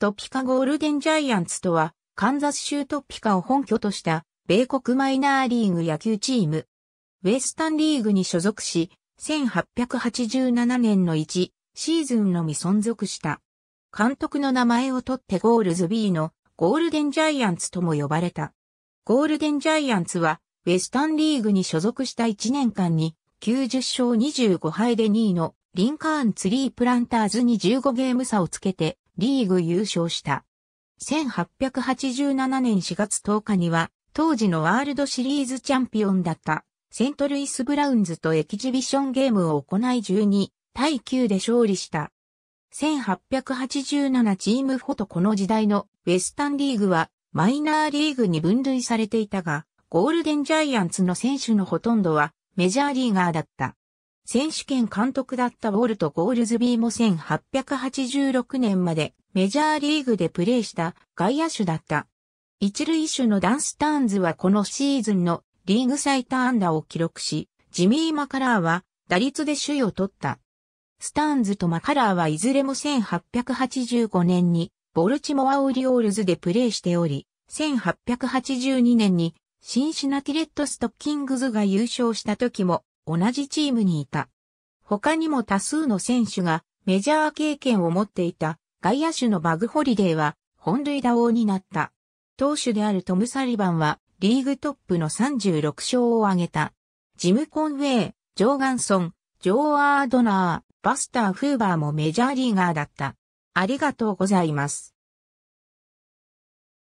トピカゴールデンジャイアンツとは、カンザス州トピカを本拠とした、米国マイナーリーグ野球チーム。ウェスタンリーグに所属し、1887年の1シーズンのみ存続した。監督の名前を取ってゴールズ B のゴールデンジャイアンツとも呼ばれた。ゴールデンジャイアンツは、ウェスタンリーグに所属した1年間に、90勝25敗で2位のリンカーンツリープランターズに15ゲーム差をつけて、リーグ優勝した。1887年4月10日には、当時のワールドシリーズチャンピオンだった、セントルイス・ブラウンズとエキジビションゲームを行い12対9で勝利した。1887チームフォトこの時代のウェスタンリーグはマイナーリーグに分類されていたが、ゴールデンジャイアンツの選手のほとんどはメジャーリーガーだった。選手権監督だったウォルト・ゴールズビーも1886年までメジャーリーグでプレーした外野手だった。一塁手のダン・スターンズはこのシーズンのリーグ最多安打を記録し、ジミー・マカラーは打率で首位を取った。スターンズとマカラーはいずれも1885年にボルチモア・オリオールズでプレーしており、1882年にシンシナティレッドストッキングズが優勝した時も同じチームにいた。他にも多数の選手がメジャー経験を持っていた外野手のバグホリデーは本塁打王になった。投手であるトム・サリバンはリーグトップの36勝を挙げた。ジム・コンウェイ、ジョー・ガンソン、ジョー・アードナー、バスター・フーバーもメジャーリーガーだった。ありがとうございます。